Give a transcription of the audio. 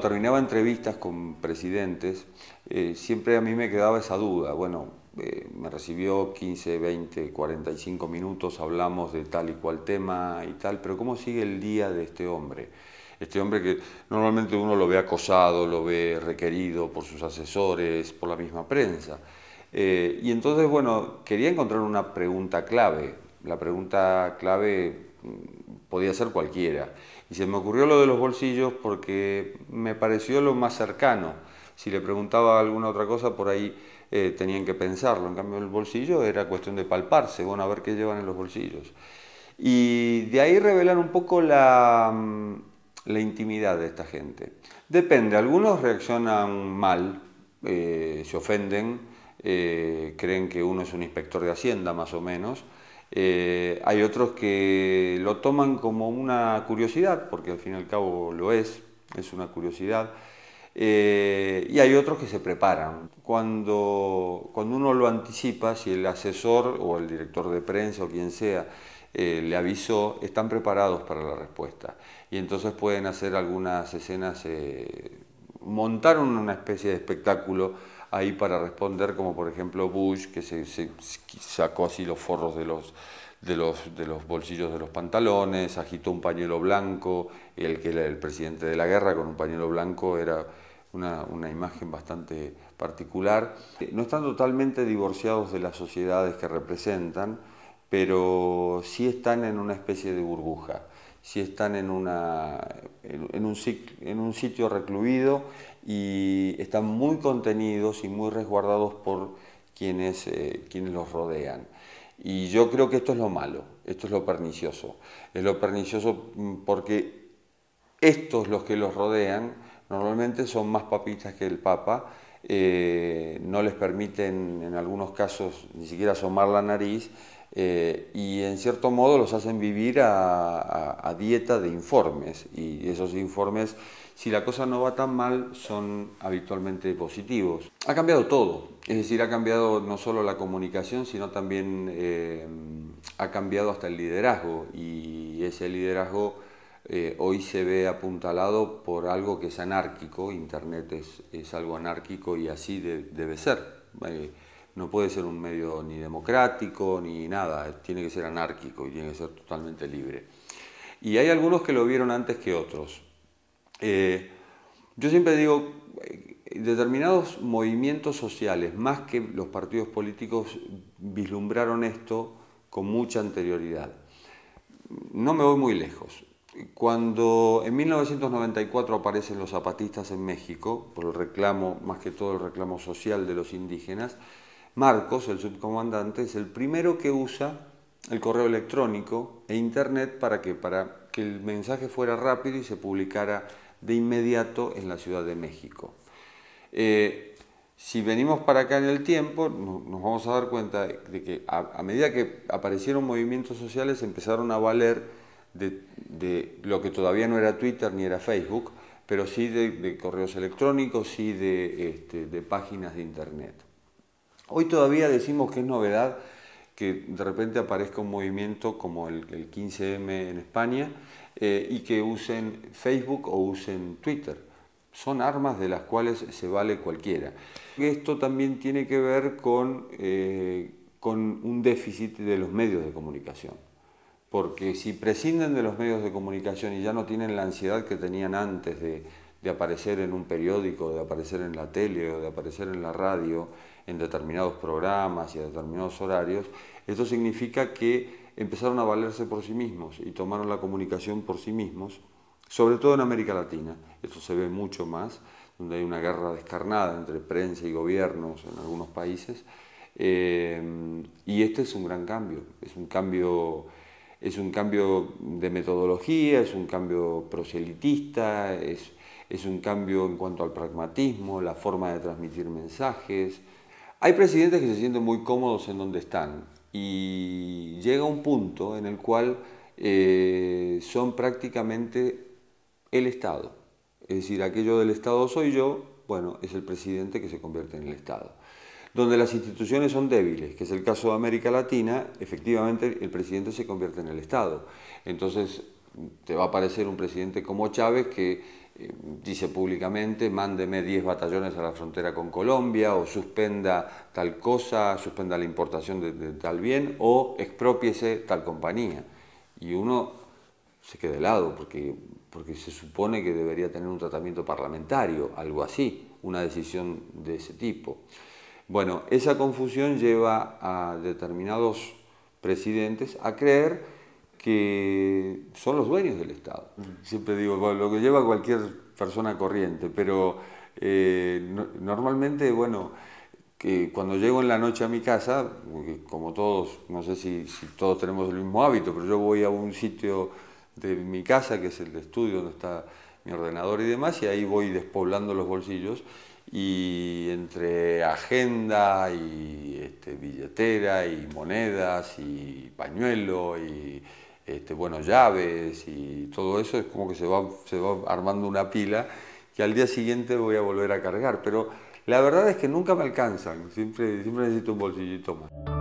terminaba entrevistas con presidentes, eh, siempre a mí me quedaba esa duda. Bueno, eh, me recibió 15, 20, 45 minutos, hablamos de tal y cual tema y tal, pero ¿cómo sigue el día de este hombre? Este hombre que normalmente uno lo ve acosado, lo ve requerido por sus asesores, por la misma prensa. Eh, y entonces, bueno, quería encontrar una pregunta clave. La pregunta clave mm, podía ser cualquiera. Y se me ocurrió lo de los bolsillos porque me pareció lo más cercano. Si le preguntaba alguna otra cosa, por ahí eh, tenían que pensarlo. En cambio, el bolsillo era cuestión de palparse, bueno, a ver qué llevan en los bolsillos. Y de ahí revelan un poco la, mm, intimidad de esta gente. Depende, algunos reaccionan mal, eh, se ofenden, eh, creen que uno es un inspector de Hacienda más o menos, eh, hay otros que lo toman como una curiosidad, porque al fin y al cabo lo es, es una curiosidad. Eh, y hay otros que se preparan. Cuando, cuando uno lo anticipa, si el asesor o el director de prensa o quien sea eh, le avisó, están preparados para la respuesta. Y entonces pueden hacer algunas escenas, montar una especie de espectáculo ahí para responder, como por ejemplo Bush, que se, sacó así los forros de los, bolsillos de los pantalones, agitó un pañuelo blanco, el que era el presidente de la guerra con un pañuelo blanco era una imagen bastante particular. No están totalmente divorciados de las sociedades que representan, pero sí están en una especie de burbuja si están en, un, sitio recluido y están muy contenidos y muy resguardados por eh, quienes, los rodean. Y yo creo que esto es lo malo, esto es lo pernicioso. Es lo pernicioso mm, porque estos, los que los rodean, normalmente son más papistas que el Papa, eh, no les permiten en algunos casos ni siquiera asomar la nariz eh, y en cierto modo los hacen vivir a, dieta de informes y esos informes, si la cosa no va tan mal, son habitualmente positivos. Ha cambiado todo, es decir, ha cambiado no solo la comunicación, sino también eh, ha cambiado hasta el liderazgo y ese liderazgo eh, hoy se ve apuntalado por algo que es anárquico, Internet es, es algo anárquico y así debe ser no puede ser un medio ni democrático ni nada, tiene que ser anárquico y tiene que ser totalmente libre. Y hay algunos que lo vieron antes que otros. Eh, yo siempre digo, eh, determinados movimientos sociales, más que los partidos políticos, vislumbraron esto con mucha anterioridad. No me voy muy lejos. Cuando en 1994 aparecen los zapatistas en México, por el reclamo, más que todo el reclamo social de los indígenas, Marcos, el subcomandante, es el primero que usa el correo electrónico e internet para que, para que el mensaje fuera rápido y se publicara de inmediato en la Ciudad de México. Eh, si venimos para acá en el tiempo, nos vamos a dar cuenta de que a, medida que aparecieron movimientos sociales empezaron a valer de, lo que todavía no era Twitter ni era Facebook, pero sí de, correos electrónicos, sí de este, páginas de Internet. Hoy todavía decimos que es novedad que de repente aparezca un movimiento como el, 15M en España eh, y que usen Facebook o usen Twitter. Son armas de las cuales se vale cualquiera. Esto también tiene que ver con, eh, con un déficit de los medios de comunicación. Porque si prescinden de los medios de comunicación y ya no tienen la ansiedad que tenían antes de, de aparecer en un periódico, de aparecer en la tele o de aparecer en la radio, en determinados programas y a determinados horarios, esto significa que empezaron a valerse por sí mismos y tomaron la comunicación por sí mismos, sobre todo en América Latina. Esto se ve mucho más, donde hay una guerra descarnada entre prensa y gobiernos en algunos países. Eh, y este es un gran cambio, es un cambio es un cambio de metodología, es un cambio proselitista, es es un cambio en cuanto al pragmatismo, la forma de transmitir mensajes. Hay presidentes que se sienten muy cómodos en donde están y llega un punto en el cual eh, son prácticamente el Estado. Es decir, aquello del Estado soy yo, bueno, es el presidente que se convierte en el Estado. Donde las instituciones son débiles, que es el caso de América Latina, efectivamente el presidente se convierte en el Estado. Entonces, te va a aparecer un presidente como Chávez que eh, dice públicamente, mándeme 10 batallones a la frontera con Colombia, o suspenda tal cosa, suspenda la importación de, tal bien, o expropiese tal compañía. Y uno se queda de porque, porque se supone que debería tener un tratamiento parlamentario, algo así, una decisión de ese tipo. Bueno, esa confusión lleva a determinados presidentes a creer que son los dueños del Estado. Mm. Siempre digo, lo que lleva cualquier persona corriente, pero eh, normalmente, bueno, que cuando llego en la noche a mi casa, como todos, no sé si, todos tenemos el mismo hábito, pero yo voy a un sitio de mi casa, que es el estudio donde está mi ordenador y demás, y ahí voy despoblando los bolsillos y entre agenda y este, billetera y monedas y pañuelo y este, bueno, llaves y todo eso, es como que se va, armando una pila que al día siguiente voy a volver a cargar. Pero la verdad es que nunca me alcanzan, siempre, siempre necesito un bolsillito más.